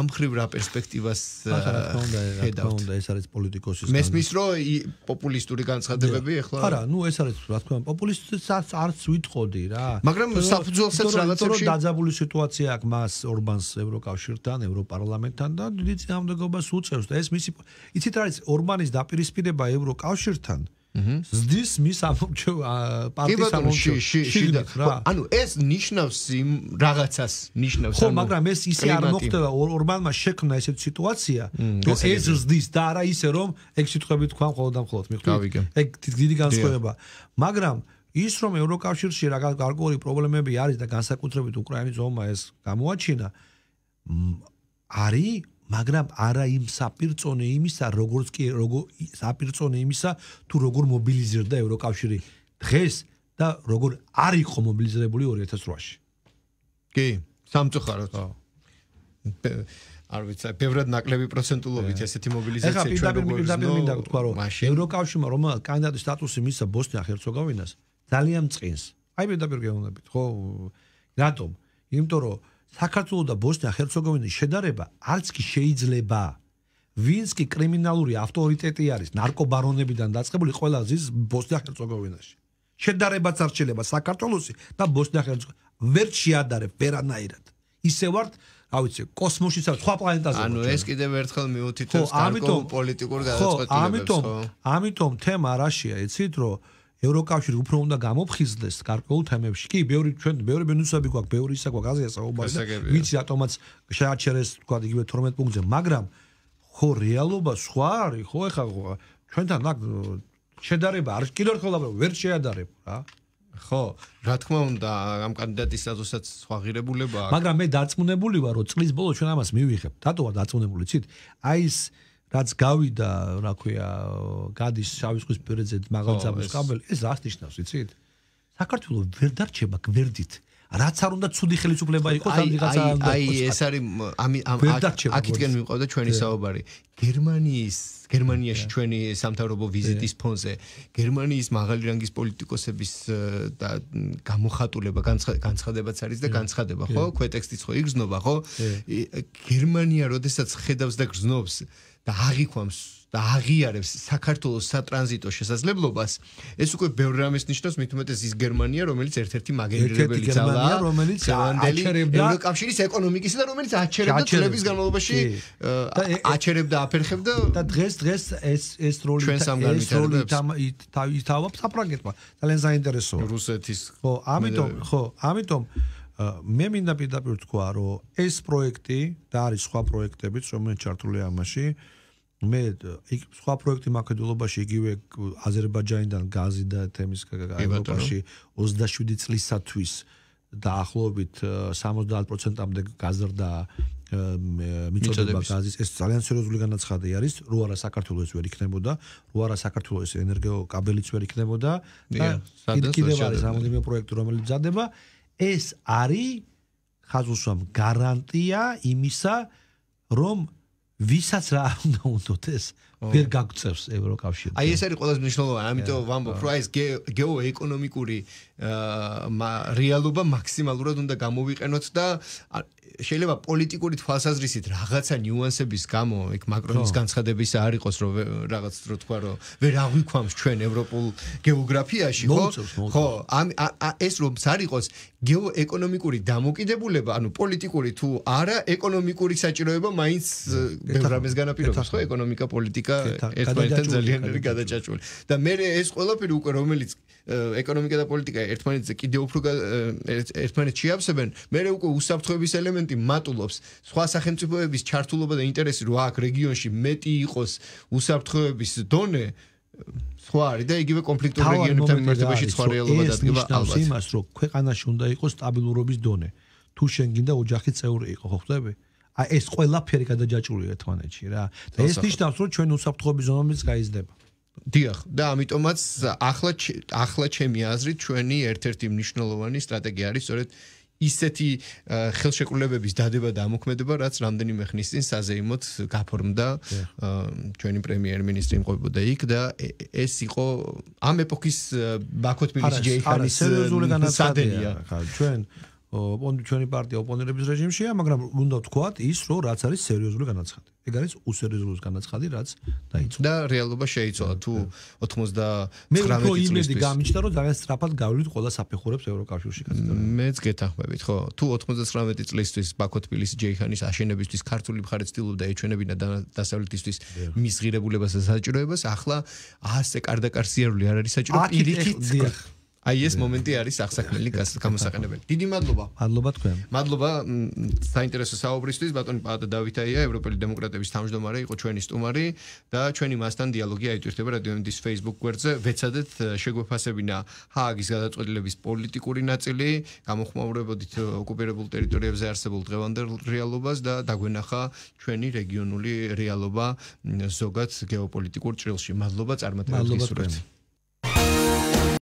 Speaker 2: ამ ხრივ რა პერსპექტივა ეს რა თქმა უნდა ეს არის პოლიტიკოსის განცხადება მესმის
Speaker 1: რომ პოპულისტური განცხადებები ეხლა არა ნუ ეს არის რა თქმა უნდა პოპულისტს არც ვიტყოდი რა მაგრამ საფუძველსაც რაღაცებში დაძაბული სიტუაცია აქვს მას ორბანს ევროკავშირთან ევროპარლამენტთან და დიდი წინამდებობას უწევს და ეს მისი იცით რა არის ორბანის დაპირისპირება ევროკავშირთან ზდის მის ამჩო პარტიის ამჩო შიდა რა ანუ ეს ნიშნავს იმ რაღაცას ნიშნავს ხო მაგრამ ეს ისე არ მოხდება ორმანმა შექმნა ესეთ სიტუაცია რომ ეს ზდის და არა ისე რომ ეგ სიტყვები თქვან ყოველ და მხოლოდ მიხვდი ეგ დიდი განსხვავება მაგრამ ის რომ ევროკავშირში რაღაც გარკვეული პრობლემები არის და განსაკუთრებით უკრაინის ომა ეს გამოაჩინა არის მაგრამ არა იმ საპირწონე იმისა, როგორც კი როგორ საპირწონე იმისა, თუ როგორ მობილიზირდა ევროკავშირი დღეს და როგორ არ იყო მობილიზებული 2008-ში. კი, სამწუხაროდ. ხო.
Speaker 2: არ ვიცი, ბევრად ნაკლები პროცენტულობით ესეთი მობილიზაცია ჩვენ როგორია. ეხლა პირდაპირ მინდა
Speaker 1: გთქვა, რომ ევროკავშირმა რომ კანდიდატი სტატუსი მისცა ბოსნია-ჰერცეგოვინას, ძალიან წინს. აი პირდაპირ გეუბნებით, ხო? რატომ? იმიტომ რომ საქართველოს და ბოსნია ჰერცეგოვინის შედარება არც კი შეიძლება ვინც კი კრიმინალური ავტორიტეტი არის ნარკობარონებიდან დაწყებული ყველა ზის ბოსნია ჰერცეგოვინაში შედარება წარჩელება საქართველოსი და ბოსნია ჰერცეგოვინა ვერ შეადარე ვერანაირად ისე ვართ რა ვიცი კოსმოსში სხვა პლანეტაზე ანუ ეს კიდევ ერთხელ მიუთითებს გარკვეულ პოლიტიკურ გადაწყვეტილებას ხო ამიტომ ამიტომ თემა რა შეა იცით რომ ევროკავშირი უფრო უნდა გამოფხიზდეს გარკვეულ თემებში. კი, ბევრი ჩვენ ბევრი ბენუსები გვაქვს, ბევრი ისა გვაქვს აზია საუბარი. ვიცი რატომაც შეაჩერეს თქვა იგივე 12 პუნქტზე, მაგრამ ხო რეალობა სხვა არის, ხო ეხა ხო ჩვენთან აქ შედარება არ კიდევ ერთხელ ვამბობ, ვერ შეადარებ რა. ხო, რა თქმა უნდა, ამ კანდიდატის სტატუსაც სხვა ღირებულება აქვს. მაგრამ მე დარწმუნებული ვარ, რომ წლის ბოლოს ჩვენ ამას მივიღებთ. დატოვა დარწმუნებული, ცით. აი ეს რაც გავიდა, რა ქვია, გადის შავის ზღვის პირზე მაღალძაბის კაბელი, ეს რას ნიშნავს, იცით? საქართველოს ვერ დარჩება გვერდით. რაც არ უნდა ცუდი ხელისუფლება იყოს ამ რაღაცა აი ეს არის
Speaker 2: ამ ამ აქეთკენ მიყვება ჩვენი საუბარი გერმანიის გერმანიაში ჩვენი სამთავრობო ვიზიტის ფონზე გერმანიის მაღალი რანგის პოლიტიკოსების და გამოხატულება განცხადებაც არის და განცხადება ხო ქვეტექსტიც ხო იგრძნობა ხო გერმანია როდესაც ხედავს და გრძნობს და აღიქوامს და აღიარებს საქართველოს სატრანზიტო შესაძლებლობას, ეს უკვე ბევრ რამეს ნიშნავს, მით უმეტეს ის გერმანია, რომელიც ერთ-ერთი მაგერიებელი ძალაა, რომელიც აჩერებდა ევროკავშირის ეკონომიკისა და რომელიც აჩერებდა ძლების განმავლობაში
Speaker 1: აჩერებდა, აფერხებდა და დღეს დღეს ეს ეს როლი ეს როლი თავი თავი საპრაგეთმა ძალიან საინტერესოა რუსეთის ხო, ამიტომ ხო, ამიტომ მე მინდა პირდაპირ თქვა, რომ ეს პროექტი და არის სხვა პროექტებიც, რომელიც ჩართულია ამაში. მე იქ სხვა პროექტი მაკედონიაში იგივე აზერბაიჯანიდან გაზი და თემის ევროპაში 27 წლისათვის დაახლოებით 70%-მდე გაზრდა მიწოდება გაზის ეს ძალიან სერიოზული განაცხადი არის რო არა საქართველოს ვერ იქნებოდა რო არა საქართველოს ენერგიო კაბელიც ვერ იქნებოდა და კიდევ არის რამოდენიმე პროექტი რომელიც ძადება ეს არის ხაზუსვამ გარანტია იმისა, რომ ვისაც რა უნდა უნდათ ეს ვერ გაგწევს ევროკავშირი.
Speaker 2: აი ეს არის ყველაზე მნიშვნელოვანი, ამიტომ ვამბობ, რომ ეს გეოეკონომიკური რეალობა მაქსიმალურად უნდა გამოვიყენოთ და შეიძლება პოლიტიკური თვალსაზრისით რაღაცა ნიუანსების გამო იქ მაკრონის განცხადების არ იყოს რომ რაღაც რო თქვა რომ ვერ აღვიქვამს ჩვენ ევროპულ გეოგრაფიაში ხო ხო ამ ეს რომ არ იყოს გეოეკონომიკური დამოკიდებულება ანუ პოლიტიკური თუ არა ეკონომიკური საჭიროება მაინც ბევრამეს განაპირობებს ხო ეკონომიკა პოლიტიკა ერთმანეთთან ძალიან კარგი გადაჭაჭული და მე ეს ყველაფერი უკვე რომელიც ეკონომიკა და პოლიტიკა ერთმანეთზე კიდევ უფრო ერთმანეთს შეიავსებენ მე უკვე უსაფრთხოების ელემენტი პრეზიდენტი მატულობს სხვა სახელმწიფოების ჩართულობა და ინტერესი რომ აქ რეგიონში მეტი იყოს უსაფრთხოების დონე სხვა არის და იგივე კონფლიქტურ რეგიონებთან მიმართებაში სხვა რეალობა დადგება ალბათ იმას
Speaker 1: რომ ქვეყანაში უნდა იყოს სტაბილურობის დონე თუ შენ გინდა ოჯახი წეური იყო ხო ხვდები აი ეს ყველაფერი გადაჯაჭვულია თვანეთში რა და ეს ნიშნავს რომ ჩვენ უსაფრთხოების ზონამდეც გაიზრდება
Speaker 2: დიახ და ამიტომაც ახლა ახლა ჩემი აზრით ჩვენი ერთ-ერთი მნიშვნელოვანი სტრატეგია არის სწორედ ისეთი ხელშეკრულებების დადება და ამოქმედება, რაც რამდენიმე ხნის წინ საზეიმოდ გაფორმდა ჩვენი პრემიერ-მინისტრი იმყოფებოდა იქ და ეს იყო ამ ეპოქის ბაქო თბილისი ჯეიჰანის სადელია.
Speaker 1: ჩვენ ოპონენტი ჩვენი პარტია ოპონენტების რეჟიმშია, მაგრამ უნდა ვთქვათ ის, რომ რაც არის სერიოზული განაცხადი. ეგ არის უსერიოზული განაცხადი, რაც დაიწყო. და რეალობა შეიცვალა. თუ 99 წელს მე პროიმედი გამიჩნდა, რომ ძალიან სწრაფად გავლით ყველა საფეხურებს ევროკავშირში
Speaker 2: კაცო. მეც გეთახმებით, ხო? თუ 99 წლისთვის ბაქო-თბილისი ჯეიხანის აშენებისთვის ქართული მხარე ცდილობდა ეჩვენებინა დასავლეთისთვის მისღირებულებას და საჭიროებას, ახლა 100-ზე კარდაკარ სიერული არ არის საჭირო პირიქით. აი ეს მომენტი არის ახსაკმელი გამოსაყენებელი. დიდი მადლობა. მადლობა თქვენ. მადლობა საინტერესო საუბრისთვის. ბატონი პატა დავითაია, ევროპელი დემოკრატების თავმჯდომარე, იყო ჩვენი სტუმარი და ჩვენი მასთან დიალოგი აიწერება რადიო ენდის Facebook გვერდზე. ვეცადეთ შეგვეფასებინა ჰააგის გადაწყვეტილების პოლიტიკური ნაწილი, გამოხმაურებოდით ოკუპირებულ ტერიტორიებზე არსებულ დღევანდელ რეალობას და დაგვენახა ჩვენი რეგიონული რეალობა ზოგადად გეოპოლიტიკურ ჭრილში. მადლობა, წარმატებული სურათი.